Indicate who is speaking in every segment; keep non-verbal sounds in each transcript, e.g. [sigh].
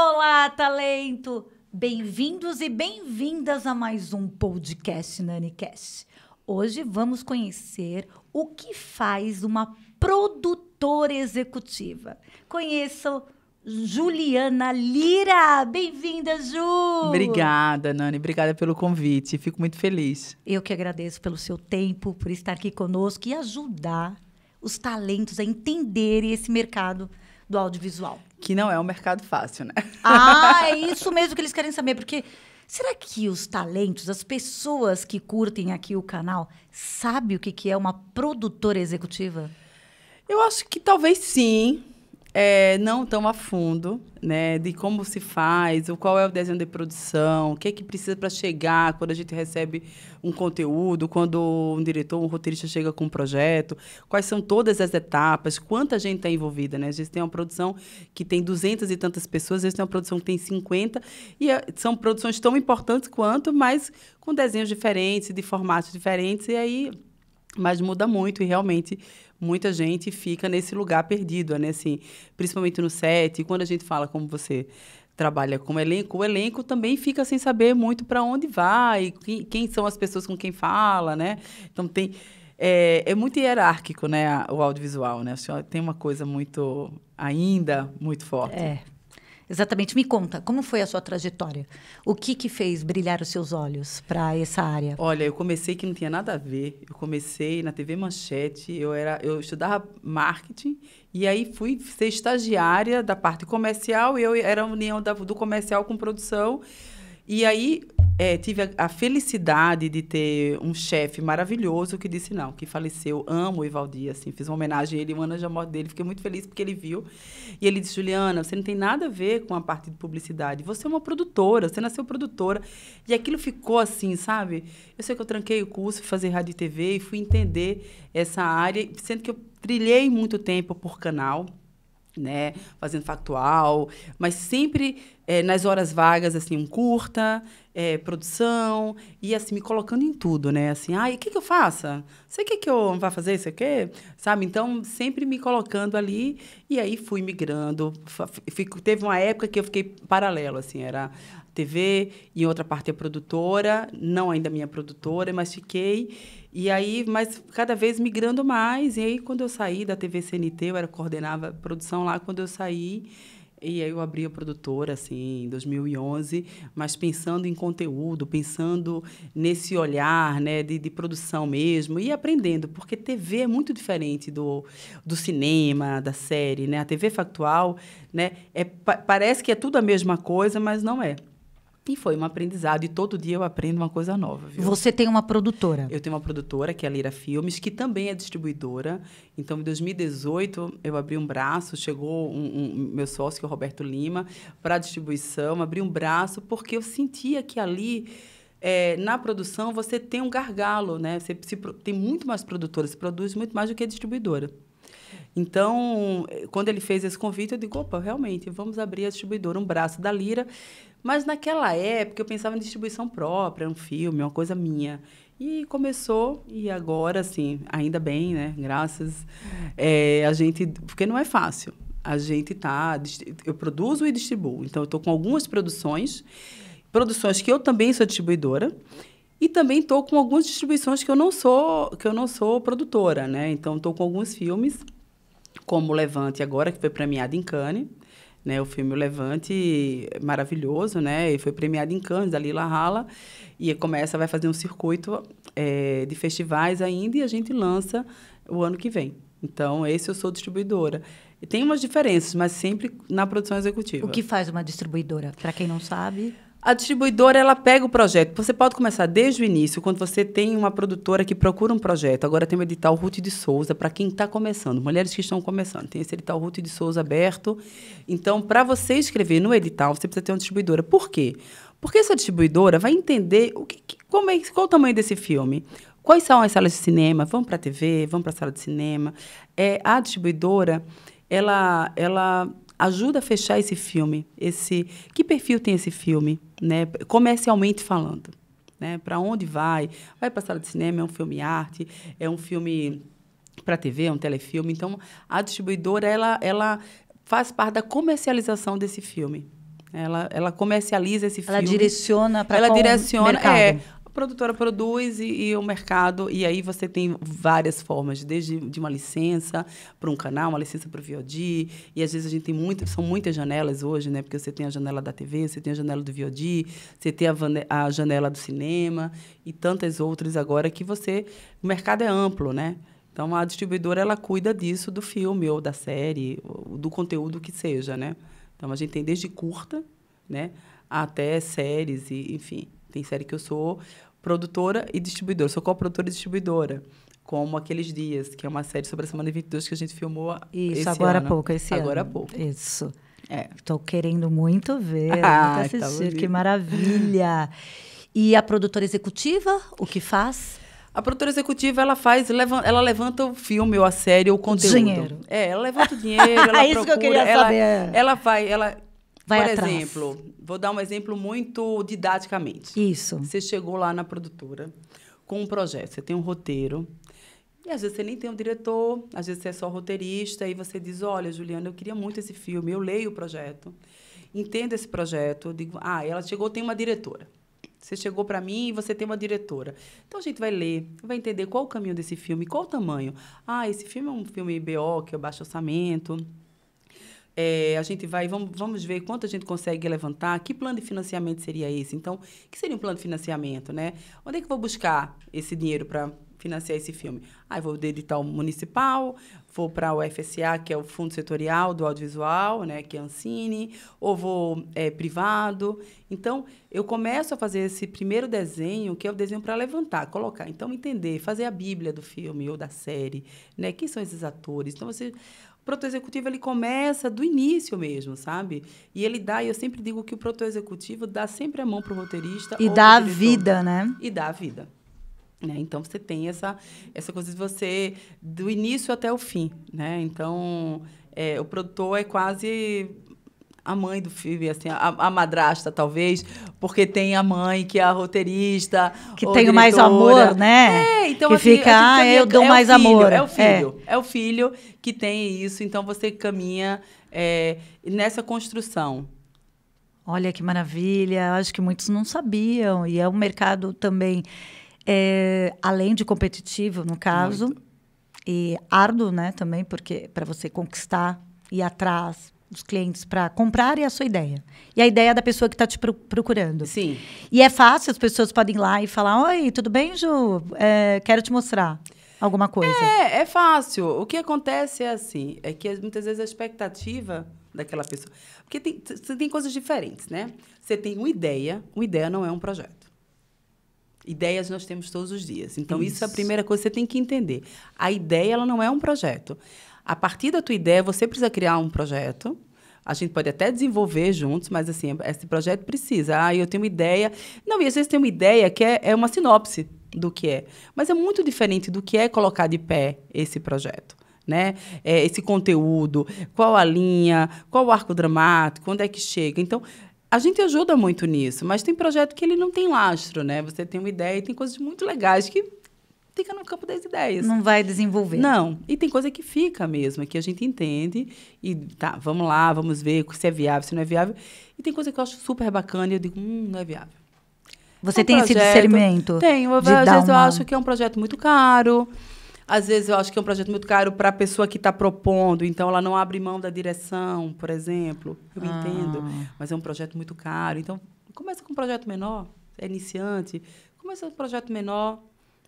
Speaker 1: Olá, talento! Bem-vindos e bem-vindas a mais um podcast NaniCast. Hoje vamos conhecer o que faz uma produtora executiva. Conheço Juliana Lira. Bem-vinda, Ju! Obrigada,
Speaker 2: Nani. Obrigada pelo convite. Fico muito feliz.
Speaker 1: Eu que agradeço pelo seu tempo, por estar aqui conosco e ajudar os talentos a entenderem esse mercado do audiovisual.
Speaker 2: Que não é um mercado fácil, né? Ah,
Speaker 1: é [laughs] isso mesmo que eles querem saber, porque será que os talentos, as pessoas que curtem aqui o canal, sabem o que é uma
Speaker 2: produtora executiva? Eu acho que talvez sim, é, não tão a fundo, né, de como se faz, o qual é o desenho de produção, o que é que precisa para chegar quando a gente recebe um conteúdo, quando um diretor, um roteirista chega com um projeto, quais são todas as etapas, quanta gente está envolvida, né? A gente tem uma produção que tem duzentas e tantas pessoas, a gente tem uma produção que tem 50 e é, são produções tão importantes quanto, mas com desenhos diferentes, de formatos diferentes e aí mas muda muito e realmente muita gente fica nesse lugar perdido, né? Assim, principalmente no set, e quando a gente fala como você trabalha com elenco, o elenco também fica sem saber muito para onde vai, quem, quem, são as pessoas com quem fala, né? Então tem é, é muito hierárquico, né, o audiovisual, né? Tem uma coisa muito ainda muito forte. É, Exatamente. Me conta, como foi a sua trajetória? O que que fez brilhar
Speaker 1: os seus olhos para essa área?
Speaker 2: Olha, eu comecei que não tinha nada a ver. Eu comecei na TV Manchete, eu era eu estudava marketing e aí fui ser estagiária da parte comercial, eu era a união da, do comercial com produção. E aí é, tive a, a, felicidade de ter um chefe maravilhoso que disse não, que faleceu. Amo o Ivaldi, assim, fiz uma homenagem a ele, um ano de morte dele. Fiquei muito feliz porque ele viu. E ele disse, Juliana, você não tem nada a ver com a parte de publicidade. Você é uma produtora, você nasceu produtora. E aquilo ficou assim, sabe? Eu sei que eu tranquei o curso, fui fazer rádio e TV e fui entender essa área, sendo que eu trilhei muito tempo por canal né, fazendo factual, mas sempre é, nas horas vagas, assim, um curta, é, produção, e assim, me colocando em tudo, né, assim, ai, ah, o que que eu faça? Sei o que que eu vá fazer, sei o quê, sabe? Então, sempre me colocando ali, e aí fui migrando, fico, teve uma época que eu fiquei paralelo, assim, era TV e outra parte é produtora, não ainda minha produtora, mas fiquei. E aí, mas cada vez migrando mais. E aí, quando eu saí da TV CNT, eu era coordenava produção lá. Quando eu saí, e aí eu abri a produtora, assim, em 2011, mas pensando em conteúdo, pensando nesse olhar, né, de, de, produção mesmo, e aprendendo, porque TV é muito diferente do, do cinema, da série, né? A TV factual, né, é, pa parece que é tudo a mesma coisa, mas não é. E foi um aprendizado. E todo dia eu aprendo uma coisa nova. Viu?
Speaker 1: Você tem uma produtora?
Speaker 2: Eu tenho uma produtora, que é a Lira Filmes, que também é distribuidora. Então, em 2018, eu abri um braço, chegou um, um meu sócio, que é o Roberto Lima, para a distribuição. Abri um braço, porque eu sentia que ali. É, na produção você tem um gargalo, né? Você se, tem muito mais produtora, se produz muito mais do que a distribuidora. Então, quando ele fez esse convite, eu digo, opa, realmente, vamos abrir a distribuidora, um braço da Lira. Mas naquela época eu pensava em distribuição própria, um filme, uma coisa minha. E começou, e agora, assim, ainda bem, né? Graças. É, a gente. Porque não é fácil. A gente tá. Eu produzo e distribuo. Então, eu estou com algumas produções, produções que eu também sou distribuidora. E também estou com algumas distribuições que eu não sou, que eu não sou produtora, né? Então estou com alguns filmes, como Levante agora, que foi premiado em Cannes né? O filme O Levante, maravilhoso, né? E foi premiado em Cannes, da Lila Rala. E começa, vai fazer um circuito é, de festivais ainda e a gente lança o ano que vem. Então, esse eu sou distribuidora. tem umas diferenças, mas sempre na produção executiva. O que
Speaker 1: faz uma distribuidora? Para quem não sabe
Speaker 2: a distribuidora ela pega o projeto. Você pode começar desde o início, quando você tem uma produtora que procura um projeto. Agora tem o edital Ruth de Souza para quem está começando, mulheres que estão começando. Tem esse edital Ruth de Souza aberto. Então, para você escrever no edital, você precisa ter uma distribuidora. Por quê? Porque essa distribuidora vai entender o que, como é, qual o tamanho desse filme. Quais são as salas de cinema? vão para a TV, vão para a sala de cinema. É, a distribuidora, ela, ela ajuda a fechar esse filme, esse que perfil tem esse filme, né, comercialmente falando, né? Para onde vai? Vai para sala de cinema, é um filme arte, é um filme para TV, é um telefilme. Então, a distribuidora ela ela faz parte da comercialização desse filme. Ela, ela comercializa esse ela filme. ela direciona para Ela direciona, é a produtora produz e, e, o mercado. E aí você tem várias formas, desde de uma licença para um canal, uma licença para o VOD. E às vezes a gente tem muitas, são muitas janelas hoje, né? Porque você tem a janela da TV, você tem a janela do VOD, você tem a, a janela do cinema e tantas outras agora que você. O mercado é amplo, né? Então a distribuidora ela cuida disso do filme ou da série, ou do conteúdo que seja, né? Então a gente tem desde curta, né, até séries e enfim. Tem série que eu sou produtora e distribuidora. Sou co-produtora e distribuidora. Como Aqueles Dias, que é uma série sobre a Semana 22 que a gente filmou Isso, esse agora ano. há pouco, esse agora ano. Agora há pouco. Isso.
Speaker 1: Estou é. querendo muito ver, [laughs] ah, muito assistir, tá que maravilha.
Speaker 2: E a produtora executiva, o que faz? A produtora executiva, ela faz, ela levanta o filme ou a série ou o conteúdo. Dinheiro. É, ela levanta o dinheiro, [laughs] ela é isso procura, que eu queria ela, saber. ela vai, ela vai Por atrás. Por exemplo, vou dar um exemplo muito didaticamente. Isso. Você chegou lá na produtora com um projeto, você tem um roteiro, e às vezes você nem tem um diretor, às vezes você é só roteirista, e você diz: Olha, Juliana, eu queria muito esse filme, eu leio o projeto, entendo esse projeto. Digo, ah, ela chegou, tem uma diretora. Você chegou para mim e você tem uma diretora. Então a gente vai ler, vai entender qual o caminho desse filme, qual o tamanho. Ah, esse filme é um filme BO, que é baixo orçamento. É, a gente vai, vamos, vamos ver quanto a gente consegue levantar, que plano de financiamento seria esse? Então, que seria um plano de financiamento, né? Onde é que eu vou buscar esse dinheiro para financiar esse filme? Aí ah, vou editar o municipal, vou para o FSA, que é o Fundo Setorial do Audiovisual, né, que é Ancine, ou vou é, privado. Então, eu começo a fazer esse primeiro desenho, que é o desenho para levantar, colocar. Então, entender, fazer a bíblia do filme ou da série, né? Quem são esses atores? Então, você, executivo ele começa do início mesmo, sabe? E ele dá, e eu sempre digo que o executivo dá sempre a mão pro roteirista. E dá a vida, né? E dá a vida. Né? Então você tem essa, essa coisa de você do início até o fim. Né? Então é, o produtor é quase a mãe do filme, assim, a, a, madrasta, talvez, porque tem a mãe que é a roteirista. Que tem diretora. mais amor, é, né? É, então que assim, fica, ah, eu é dou é mais filho, amor. É o é. filho, é. é. o filho que tem isso, então você caminha é, nessa construção.
Speaker 1: Olha que maravilha, acho que muitos não sabiam, e é um mercado também, além de competitivo, no caso, Muito. e árduo, né, também, porque para você conquistar, ir atrás, os clientes para comprar e é a sua ideia. E a ideia é da pessoa que está te procurando. Sim. E é fácil, as pessoas podem ir lá e falar: Oi, tudo bem, Ju? É, quero te mostrar alguma coisa.
Speaker 2: É, é fácil. O que acontece é assim: é que muitas vezes a expectativa daquela pessoa. Porque tem, você tem coisas diferentes, né? Você tem uma ideia, uma ideia não é um projeto. Ideias nós temos todos os dias. Então, isso, isso é a primeira coisa que você tem que entender. A ideia ela não é um projeto. A partir da tua ideia, você precisa criar um projeto. A gente pode até desenvolver juntos, mas assim, esse projeto precisa. Ah, eu tenho uma ideia. Não, e às vezes tem uma ideia que é, é uma sinopse do que é. Mas é muito diferente do que é colocar de pé esse projeto né? É, esse conteúdo, qual a linha, qual o arco dramático, onde é que chega. Então, a gente ajuda muito nisso, mas tem projeto que ele não tem lastro, né? Você tem uma ideia e tem coisas muito legais que fica no campo das ideias. Não vai desenvolver. Não. E tem coisa que fica mesmo, que a gente entende e tá, vamos lá, vamos ver se é viável, se não é viável. E tem coisa que eu acho super bacana e eu digo, hum, não é viável. Você um tem projeto, esse discernimento? Tenho. Às vezes uma... eu acho que é um projeto muito caro. Às vezes eu acho que é um projeto muito caro para a pessoa que está propondo, então ela não abre mão da direção, por exemplo. Eu ah. entendo, mas é um projeto muito caro. Então, começa com um projeto menor, é iniciante. Começa com um projeto menor,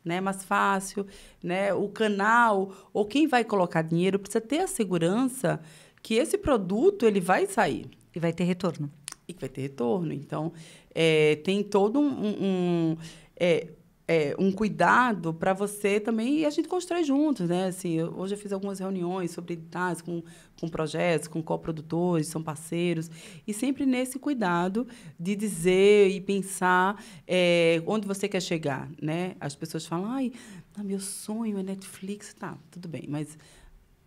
Speaker 2: né, mais fácil, né, o canal ou quem vai colocar dinheiro precisa ter a segurança que esse produto ele vai sair e vai ter retorno e que vai ter retorno. Então é, tem todo um, um, é, é, um cuidado para você também, e a gente constrói juntos, né? Assim, eu, hoje eu fiz algumas reuniões sobre editais com, com projetos, com coprodutores, são parceiros, e sempre nesse cuidado de dizer e pensar é, onde você quer chegar, né? As pessoas falam, ai, ah, meu sonho é Netflix, tá, tudo bem, mas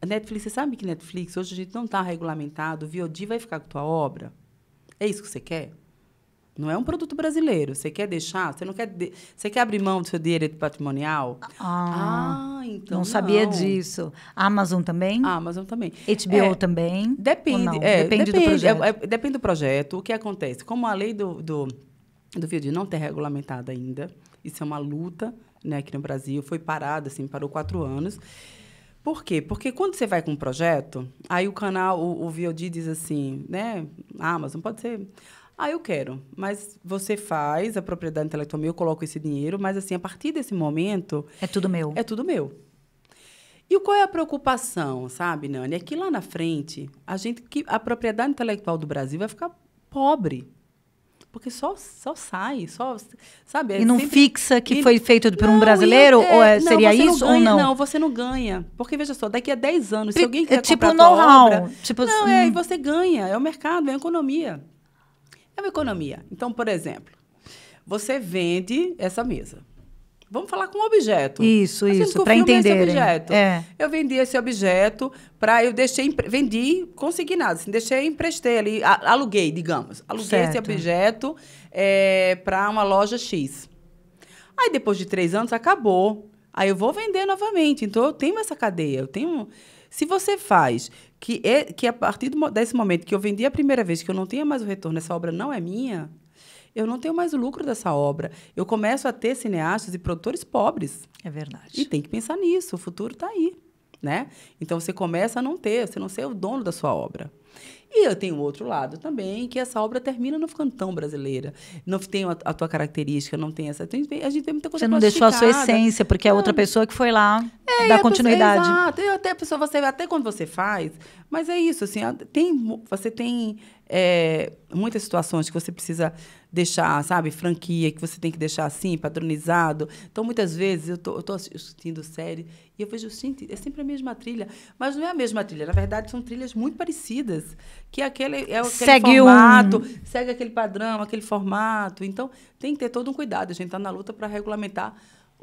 Speaker 2: a Netflix, você sabe que Netflix, hoje a gente não está regulamentado, o VOD vai ficar com a tua obra? É isso que você quer? Não é um produto brasileiro. Você quer deixar? Você não quer? De... Você quer abrir mão do seu direito patrimonial?
Speaker 1: Ah, ah então não, não sabia disso. Amazon também? Ah, Amazon também. HBO é, também? É, depende. É, depende, depende, do projeto.
Speaker 2: É, depende do projeto. O que acontece? Como a lei do do, do vídeo não está regulamentada ainda, isso é uma luta, né? Aqui no Brasil foi parada, assim, parou quatro anos. Por quê? Porque quando você vai com um projeto, aí o canal, o, o VOD diz assim, né? Ah, Amazon pode ser ah, eu quero, mas você faz a propriedade intelectual minha, eu coloco esse dinheiro, mas assim, a partir desse momento. É tudo meu. É tudo meu. E qual é a preocupação, sabe, Nani? É que lá na frente, a gente que a propriedade intelectual do Brasil vai ficar pobre. Porque só, só sai, só. Sabe? É e não sempre... fixa que e... foi feito por não, um brasileiro? É, ou é, não, seria isso ganha, ou não? Não, você não ganha. Porque, veja só, daqui a 10 anos, se alguém é quer tipo comprar know-how. Tipo, não, hum. é, você ganha. É o mercado, é a economia. É uma economia. Então, por exemplo, você vende essa mesa. Vamos falar com um objeto.
Speaker 1: Isso, assim, isso, para entender. É.
Speaker 2: Eu vendi esse objeto para eu deixei vendi, consegui nada, assim, deixei emprestei ali, aluguei, digamos, aluguei certo. esse objeto é, eh, para uma loja X. Aí depois de três anos acabou. Aí eu vou vender novamente. Então eu tenho essa cadeia, eu tenho. Se você faz que, é, que a partir do, desse momento que eu vendi a primeira vez, que eu não tenha mais o retorno, essa obra não é minha, eu não tenho mais o lucro dessa obra. Eu começo a ter cineastas e produtores pobres. É verdade. E tem que pensar nisso, o futuro está aí. Né? Então você começa a não ter, você não ser o dono da sua obra. E eu tenho outro lado também, que essa obra termina não ficando tão brasileira. Não tem a, a tua característica, não tem essa. Tem, a gente tem muita
Speaker 1: coisa Você não deixou a sua essência, porque é outra pessoa que foi lá é, dar continuidade. Pessoa,
Speaker 2: exato. E até a pessoa, você, até quando você faz. Mas é isso, assim, tem, você tem é, muitas situações que você precisa deixar, sabe, franquia, que você tem que deixar assim, padronizado. Então, muitas vezes, eu tô, eu tô assistindo série e eu vejo, gente, é sempre a mesma trilha. Mas não é a mesma trilha. Na verdade, são trilhas muito parecidas. Que é aquele, é aquele segue formato, um... segue aquele padrão, aquele formato. Então, tem que ter todo um cuidado. A gente está na luta para regulamentar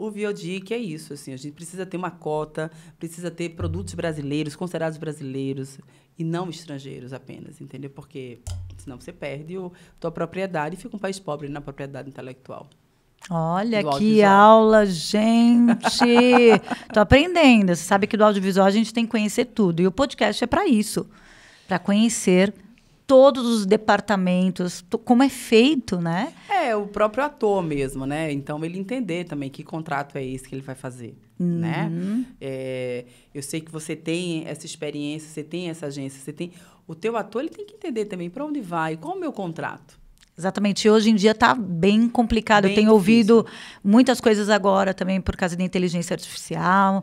Speaker 2: o Viodic é isso, assim, a gente precisa ter uma cota, precisa ter produtos brasileiros, considerados brasileiros e não estrangeiros apenas, entendeu? Porque senão você perde a tua propriedade e fica um país pobre na propriedade intelectual.
Speaker 1: Olha que aula, gente! [laughs] Tô aprendendo. Você sabe que do audiovisual a gente tem que conhecer tudo. E o podcast é para isso, para conhecer todos os departamentos, como é feito, né?
Speaker 2: É, o próprio ator mesmo, né? Então, ele entender também que contrato é esse que ele vai fazer, né? uhum. né? É, eu sei que você tem essa experiência, você tem essa agência, você tem... O teu ator, ele tem que entender também para onde vai, qual é o meu contrato.
Speaker 1: Exatamente. Hoje em dia está bem complicado. Bem eu tenho difícil. ouvido muitas coisas agora também por causa da inteligência artificial.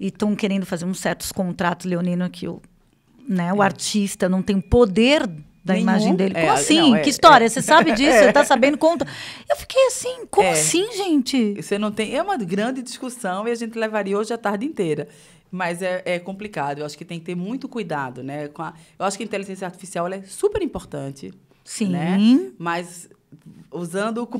Speaker 1: E estão querendo fazer uns certos contratos leonino que eu né? O é. artista não tem poder da Nenhum? imagem dele. Como é, assim? Não, é, que história? É, você sabe [laughs] disso? Você tá é. sabendo?
Speaker 2: Conta. Eu fiquei assim, como é. assim, gente? Você não tem. É uma grande discussão e a gente levaria hoje a tarde inteira. Mas é, é complicado. Eu acho que tem que ter muito cuidado, né? A, eu acho que a inteligência artificial é super importante. Sim. Né? Mas usando [laughs] com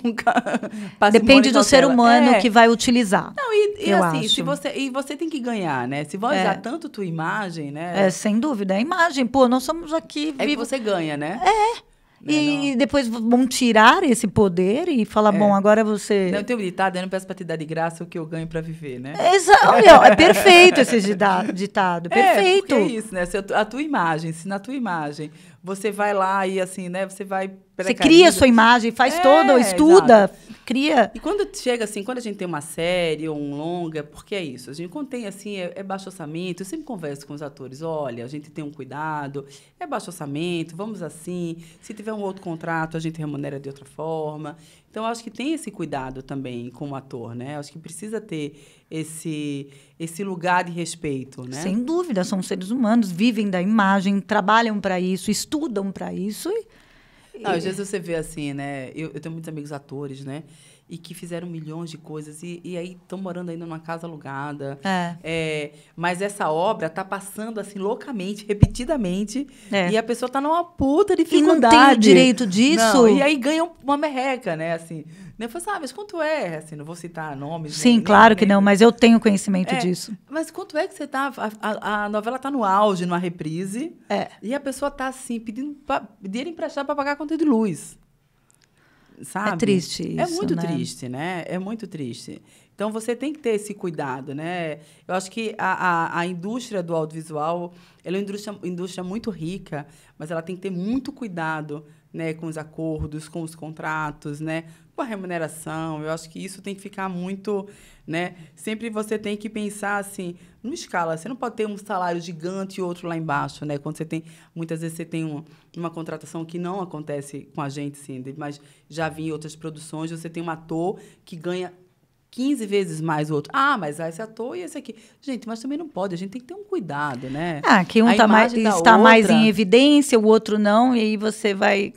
Speaker 2: depende do ser humano é. que vai
Speaker 1: utilizar não e, e assim acho. se você
Speaker 2: e você tem que ganhar né se vai é. usar tanto tua imagem né é sem dúvida a é imagem pô nós somos aqui é que você ganha né é
Speaker 1: né, e, e, depois vão tirar esse poder e falar, é. bom, agora você. Não, eu
Speaker 2: tenho um ditado, eu não peço para te dar de graça o que eu ganho para viver, né? exato é perfeito esse ditado. [laughs] É, perfeito. É, isso, né? Se a tua imagem, se na tua imagem você vai lá e assim, né? Você vai. Você cria a sua imagem,
Speaker 1: faz é, toda, estuda, exato. cria.
Speaker 2: E quando chega assim, quando a gente tem uma série ou um longa, porque é isso. A gente contém assim, é, é baixo orçamento. Eu sempre converso com os atores: olha, a gente tem um cuidado, é baixo orçamento, vamos assim. Se tiver um outro contrato, a gente remunera de outra forma. Então, acho que tem esse cuidado também com o ator, né? Acho que precisa ter esse, esse lugar de respeito, né? Sem
Speaker 1: dúvida, são seres humanos, vivem da imagem, trabalham para isso, estudam para isso. E, não, às vezes
Speaker 2: você vê assim, né? Eu, eu tenho muitos amigos atores, né? e que fizeram milhões de coisas e, e aí estão morando ainda numa casa alugada. É. é. mas essa obra tá passando assim loucamente, repetidamente é. e a pessoa tá numa puta dificuldade. E não tem direito disso. Não, e aí ganha uma merreca, né, assim. Eu falei, assim, sabe, ah, mas quanto é? Assim, não vou citar nomes. Sim, né, nem, claro nem,
Speaker 1: que nem... não, mas eu tenho conhecimento é, disso.
Speaker 2: Mas quanto é que você tá. A, a, novela tá no auge, numa reprise. É. E a pessoa tá assim, pedindo pra, dinheiro emprestado para pagar a conta de luz. É sabe? É triste isso, É muito né? triste, né? É muito triste. Então, você tem que ter esse cuidado, né? Eu acho que a, a, a indústria do audiovisual, ela é uma indústria, indústria muito rica, mas ela tem que ter muito cuidado né, com os acordos, com os contratos, né, com a remuneração. Eu acho que isso tem que ficar muito, né? Sempre você tem que pensar assim, numa escala. Você não pode ter um salário gigante e outro lá embaixo, né? Quando você tem, muitas vezes você tem uma, uma contratação que não acontece com a gente, sim, mas já vi em outras produções, você tem um ator que ganha 15 vezes mais o outro. Ah, mas esse ator e esse aqui. Gente, mas também não pode, a gente tem que ter um cuidado, né? Ah, que um tá mais, está outra... mais em
Speaker 1: evidência, o outro não, e aí
Speaker 2: você vai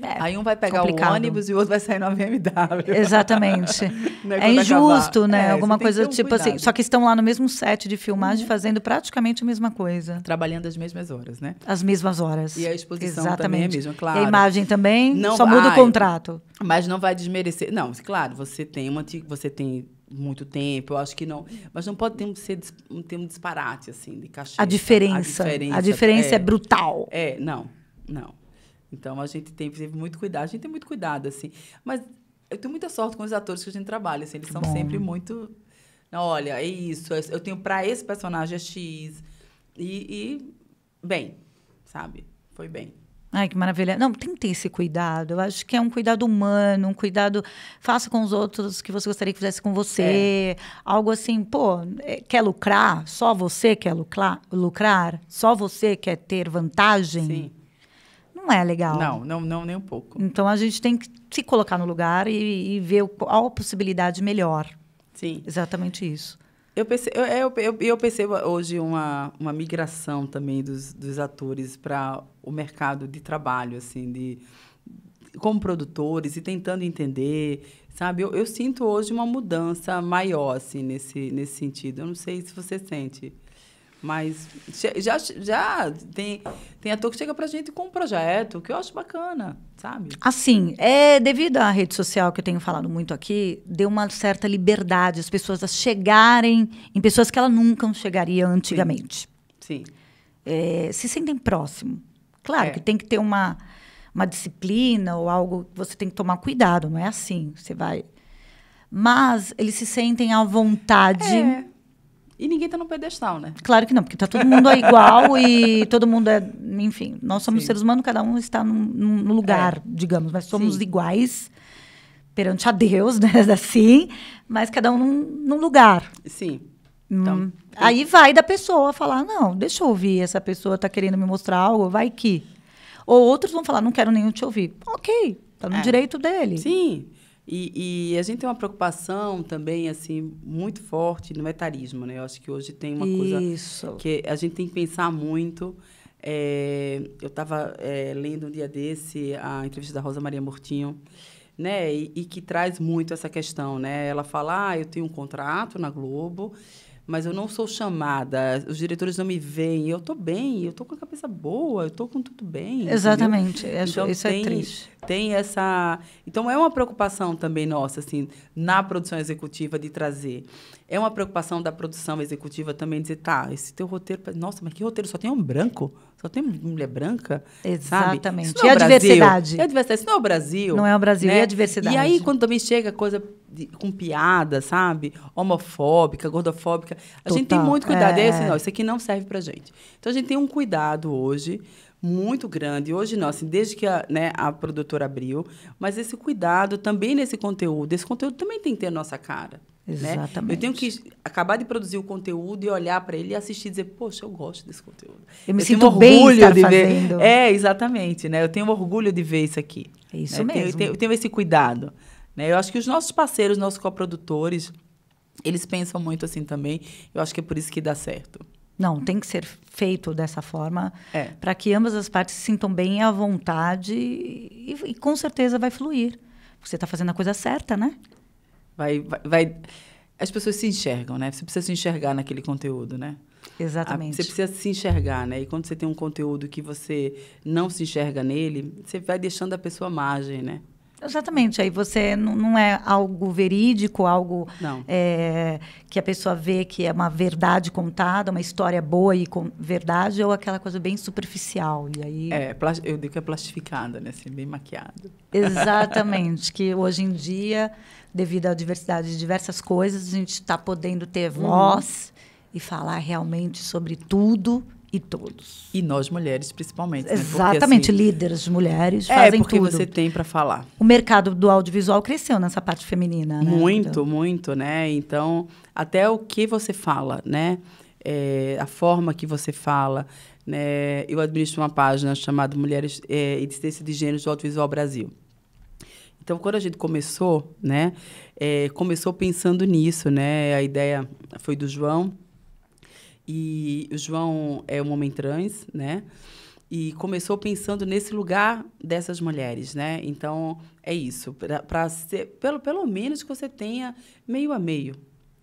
Speaker 2: é, Aí um vai pegar complicado. o ônibus e o outro vai sair na BMW. Exatamente. [laughs] é, é injusto, acabar. né? É, Alguma coisa um tipo assim, cuidado. assim. Só que estão
Speaker 1: lá no mesmo set de filmagem uhum. fazendo
Speaker 2: praticamente a mesma coisa. Trabalhando as mesmas horas, né? As mesmas horas. E a exposição Exatamente. também é mesmo, claro. E a imagem também, não, só muda o contrato. Mas não vai desmerecer. Não, claro, você tem uma. Você tem muito tempo, eu acho que não. Mas não pode ter um, ser um termo disparate, assim, de cachê. A diferença. A diferença, a diferença é, é, brutal. É, não, não. Então a gente tem, teve muito cuidado, a gente tem muito cuidado, assim. Mas eu tenho muita sorte com os atores que a gente trabalha, assim, eles são Bom. sempre muito. Olha, é isso, é, eu tenho para esse personagem é X. E, e, bem, sabe? Foi bem.
Speaker 1: Ai, que maravilha. Não, tem que ter esse cuidado. Eu acho que é um cuidado humano, um cuidado. Faça com os outros que você gostaria que fizesse com você. É. Algo assim, pô, é, quer lucrar? Só você quer lucrar? lucrar? Só você quer ter vantagem? Sim não é legal. Não, não, não nem um pouco. Então a gente tem que se colocar no lugar e, e ver qual a possibilidade melhor. Sim. Exatamente isso.
Speaker 2: Eu percebo, eu, eu, eu percebo hoje uma, uma migração também dos, dos atores para o mercado de trabalho, assim, de, como produtores e tentando entender, sabe? Eu, eu sinto hoje uma mudança maior, assim, nesse, nesse sentido. Eu não sei se você sente. Mas já, já tem, tem ator que chega pra gente com um projeto, que eu acho bacana, sabe?
Speaker 1: Assim, é devido à rede social que eu tenho falado muito aqui, deu uma certa liberdade às pessoas a chegarem em pessoas que ela nunca chegaria antigamente. Sim. Sim. É, se sentem próximo. Claro é. que tem que ter uma, uma disciplina ou algo que você tem que tomar cuidado, não é assim. Você vai. Mas eles se sentem à vontade. É
Speaker 2: e ninguém tá no pedestal, né?
Speaker 1: Claro que não, porque tá todo mundo é igual e [laughs] todo mundo é. Enfim, nós somos Sim. seres humanos, cada um está num, num lugar, é. digamos, mas somos Sim. iguais perante a Deus, [laughs] né? Assim, mas cada um num, num lugar. Sim. Hum, então, hum. Aí vai da pessoa falar: não, deixa eu ouvir, essa pessoa tá querendo me mostrar algo, vai que. Ou outros vão falar: não quero nenhum te ouvir. Ok, tá no é. direito dele.
Speaker 2: Sim, e, e, a gente tem uma preocupação também, assim, muito forte no etarismo, né? Eu acho que hoje tem uma Isso. coisa que a gente tem que pensar muito. É, eu estava é, eh, lendo um dia desse a entrevista da Rosa Maria Mortinho, né? E, e, que traz muito essa questão, né? Ela fala, ah, eu tenho um contrato na Globo mas eu não sou chamada, os diretores não me veem, eu estou bem, eu estou com a cabeça boa, eu estou com tudo bem. Exatamente, é então, isso é tem, é triste. Tem essa... Então, é uma preocupação também nossa, assim, na produção executiva de trazer. É uma preocupação da produção executiva também dizer, tá, esse teu roteiro. Nossa, mas que roteiro? Só tem um branco? Só tem mulher branca? Exatamente. Sabe? É e a diversidade. É a diversidade. Isso não é o Brasil. Não é o Brasil, né? e a né? diversidade. E aí, quando também chega coisa de, com piada, sabe? Homofóbica, gordofóbica. A Total. gente tem muito cuidado. É. Esse, assim, não, isso aqui não serve pra gente. Então a gente tem um cuidado hoje muito grande. Hoje não, assim, desde que a, né, a produtora abriu, mas esse cuidado também nesse conteúdo. Esse conteúdo também tem que ter a nossa cara. Exatamente. Né? Eu tenho que acabar de produzir o conteúdo e olhar para ele e assistir e dizer, poxa, eu gosto desse conteúdo. Eu me eu sinto orgulho bem estar de fazendo. ver. É, exatamente, né? Eu tenho orgulho de ver isso aqui. É né? isso né? mesmo. Eu tenho, eu, tenho, eu tenho, esse cuidado. Né? Eu acho que os nossos parceiros, nossos coprodutores, eles pensam muito assim também. Eu acho que é por isso que dá certo.
Speaker 1: Não, tem que ser feito dessa forma é. para que ambas as partes se sintam bem à vontade
Speaker 2: e, e com certeza vai fluir. Você está fazendo a coisa certa, né? Vai, vai, vai, As pessoas se enxergam, né? Você precisa se enxergar naquele conteúdo, né? Exatamente. Você precisa se enxergar, né? E quando você tem um conteúdo que você não se enxerga nele, você vai deixando a pessoa margem, né?
Speaker 1: Exatamente. Aí você não é algo verídico, algo é, que a pessoa vê que é uma verdade contada, uma história boa e com verdade, ou aquela coisa bem superficial. E aí... É,
Speaker 2: eu digo que é plastificada, né? Assim, bem maquiada. Exatamente.
Speaker 1: [laughs] que hoje em dia, devido à diversidade de diversas coisas, a gente está podendo ter uhum. voz uhum. e falar realmente
Speaker 2: sobre tudo e todos. E nós mulheres, principalmente. Né? Exatamente, assim, líderes mulheres é, fazem porque tudo. você tem para falar.
Speaker 1: O mercado do audiovisual cresceu nessa parte feminina, né? Muito, então...
Speaker 2: muito, né? Então, até o que você fala, né? É, a forma que você fala. Né? Eu administro uma página chamada Mulheres é, e Distância de Gênero do Audiovisual Brasil. Então, quando a gente começou, né, é, começou pensando nisso, né, a ideia foi do João, e o João é um homem trans, né? E começou pensando nesse lugar dessas mulheres, né? Então, é isso. Pra, pra ser, pelo, pelo menos que você tenha meio a meio,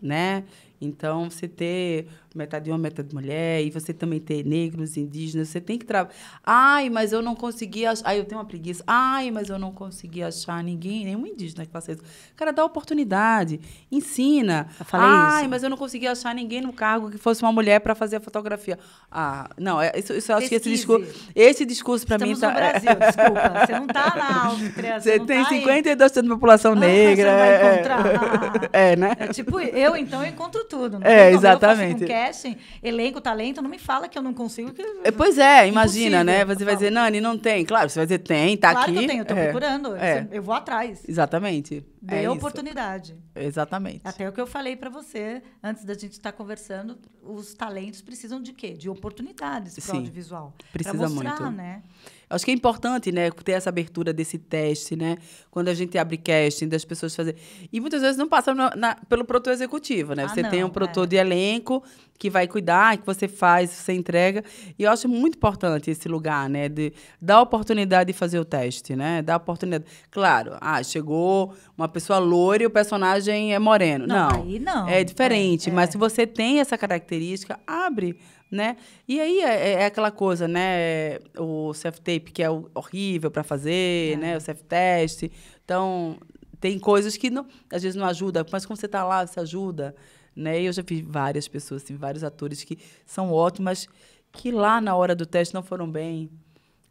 Speaker 2: né? Então, você ter metade homem, metade de mulher, e você também ter negros, indígenas, você tem que trabalhar. Ai, mas eu não consegui achar. Ai, eu tenho uma preguiça. Ai, mas eu não consegui achar ninguém, nenhum indígena que faça isso. Cara, dá oportunidade, ensina. Eu falei Ai, isso. mas eu não consegui achar ninguém no cargo que fosse uma mulher para fazer a fotografia. Ah, não, é, isso, isso eu acho que esse discurso. Esse discurso para mim está. Tá no Brasil, desculpa. Você não está na Áustria. Você, você tem 52% tá da população ah, negra. Você vai é, encontrar. É, é, né? É, tipo,
Speaker 1: eu então eu encontro tudo. Não é, exatamente. Eu faço casting, elenco, talento, não me fala que eu não consigo. Que...
Speaker 2: É, pois é, imagina, né? Você vai dizer, Nani, não tem. Claro, você vai dizer, tem, tá claro aqui. Claro que eu tenho, eu tô é. procurando. É. Eu vou atrás. Exatamente. Dê é oportunidade. Exatamente. Até
Speaker 1: o que eu falei para você, antes da gente estar tá conversando, os talentos precisam de quê? De oportunidades para o audiovisual. Precisa pra mostrar, muito. né?
Speaker 2: Acho que é importante, né, ter essa abertura desse teste, né? Quando a gente abre casting, das pessoas fazer. E muitas vezes não passa na, na, pelo produtor executivo, né? Ah, você não, tem um é. produtor é. de elenco que vai cuidar, que você faz, você entrega. E eu acho muito importante esse lugar, né? De dar a oportunidade de fazer o teste, né? Dar a oportunidade. Claro, ah, chegou uma pessoa loira e o personagem é moreno. Não, não. Aí não. É diferente. É, é. Mas se você tem essa característica, abre né? E aí é, é, é aquela coisa, né? O self-tape que é horrível para fazer, é. né? O self-test. Então, tem coisas que não, às vezes não ajuda, mas como você está lá, você ajuda, né? E eu já vi várias pessoas, assim, vários atores que são ótimos que lá na hora do teste não foram bem.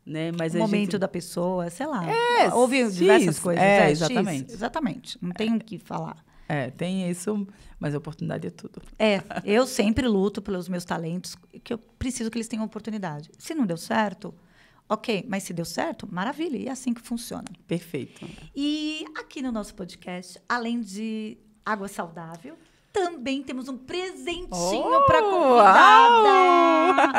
Speaker 2: Né? Mas o momento gente... da pessoa, sei lá. É, Houve diversas coisas. É, é, exatamente. X,
Speaker 1: exatamente. Não tem o que falar.
Speaker 2: É, tem isso, mas oportunidade é tudo.
Speaker 1: É, eu sempre luto pelos meus talentos, que eu preciso que eles tenham oportunidade. Se não deu certo, ok, mas se deu certo, maravilha, e é assim que funciona.
Speaker 2: Perfeito.
Speaker 1: E aqui no nosso podcast, além de água saudável, também temos um presentinho oh, para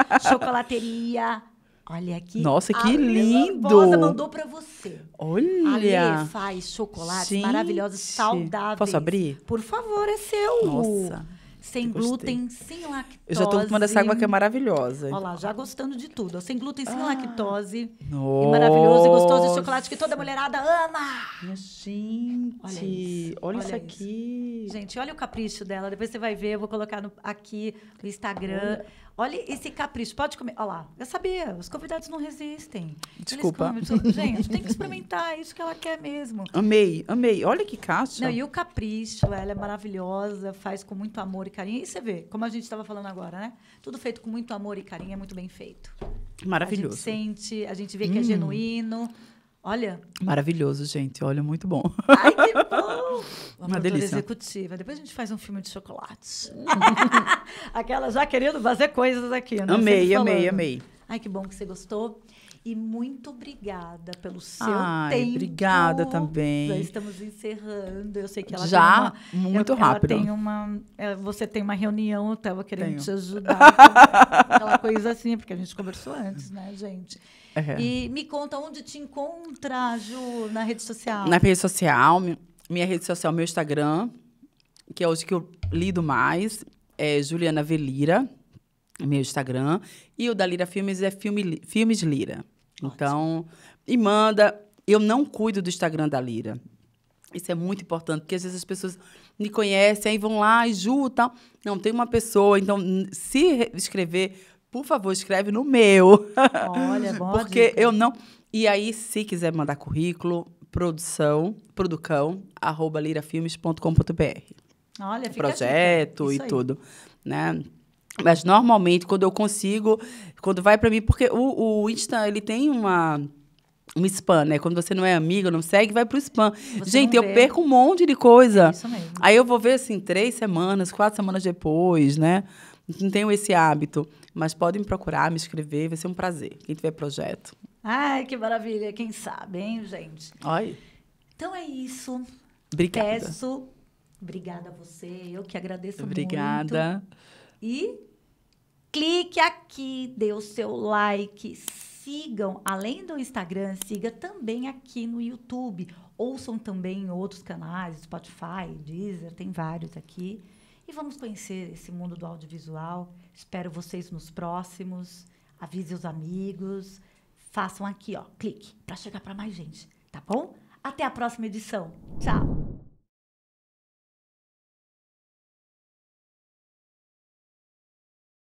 Speaker 1: convidada. Chocolateria Olha
Speaker 2: aqui. Nossa, que a lindo! Rosa mandou
Speaker 1: para você.
Speaker 2: Olha! A
Speaker 1: faz chocolates maravilhoso, maravilhosos, saudáveis. Posso abrir? Por favor, é seu. Nossa. Sem glúten, sem lactose. Eu já tô tomando essa água que é
Speaker 2: maravilhosa. Olha lá,
Speaker 1: já gostando de tudo. Sem glúten, sem ah. lactose. Nossa. E maravilhoso e gostoso esse chocolate que toda mulherada ama.
Speaker 2: Minha gente. Olha isso, olha, olha isso
Speaker 1: aqui. Gente, olha o capricho dela. Depois você vai ver. Eu vou colocar no, aqui no Instagram. Olha. Olha esse capricho, pode comer. Olha lá, eu sabia, os convidados não resistem.
Speaker 2: Desculpa. Comem,
Speaker 1: gente, tem que experimentar é isso que ela quer mesmo.
Speaker 2: Amei, amei. Olha que caixa. Não, e o
Speaker 1: capricho, ela é maravilhosa, faz com muito amor e carinho. E você vê, como a gente estava falando agora, né? Tudo feito com muito amor e carinho é muito bem feito. Maravilhoso. A gente sente, a gente vê que é hum. genuíno. Olha.
Speaker 2: Maravilhoso, gente. Olha, muito bom. Ai, que bom! [laughs] Uma, Uma delícia.
Speaker 1: executiva. Depois a gente faz um filme de chocolates. [laughs] Aquela já querendo fazer coisas aqui. Né? Amei, amei, amei. Ai, que bom que você gostou. E muito obrigada pelo seu Ai, tempo. Obrigada também. Já estamos encerrando. Eu sei que ela já tem uma, muito rápido. Ela tem uma, é, você tem uma reunião. Eu estava querendo Tenho. te ajudar. [laughs] aquela coisa assim, porque a gente conversou antes, né, gente? E me conta onde te encontra, Ju, na rede social. Na rede
Speaker 2: social, minha rede social, meu Instagram, que é hoje que eu lido mais, é Juliana Velira, meu Instagram. E o da Lira Filmes é Filme, Filmes Lira. Ótimo. Então, e manda. Eu não cuido do Instagram da Lira. Isso é muito importante, porque às vezes as pessoas me conhecem, aí vão lá e Ju, tal. Não, tem uma pessoa. Então, se escrever por favor, escreve no meu. Olha, boa Porque dica. eu não. E aí, se quiser mandar currículo, produção, producão, arroba lirafilmes.com.br. Olha, fica Projeto e aí. tudo, né? Mas normalmente, quando eu consigo, quando vai para mim, porque o, o Insta, ele tem uma um spam, né? Quando você não é amigo, não segue, vai pro spam. Você Gente, eu perco um monte de coisa. É isso mesmo. Aí eu vou ver assim, três semanas, quatro semanas depois, né? não tenho esse hábito, mas podem me procurar, me escrever, vai ser um prazer. Quem tiver projeto.
Speaker 1: Ai, que maravilha, quem sabe, hein, gente? Oi. Então é isso. Obrigada. Peço, obrigada a você, eu que agradeço obrigada. muito. Obrigada. E clique aqui, dê o seu like, sigam, além do Instagram, siga também aqui no YouTube. Ouçam também outros canais, Spotify, Deezer, tem vários aqui e vamos conhecer esse mundo do audiovisual. Espero vocês nos próximos. Avise os amigos. Façam aqui, ó, clique para chegar para mais gente, tá bom? Até a próxima edição. Tchau.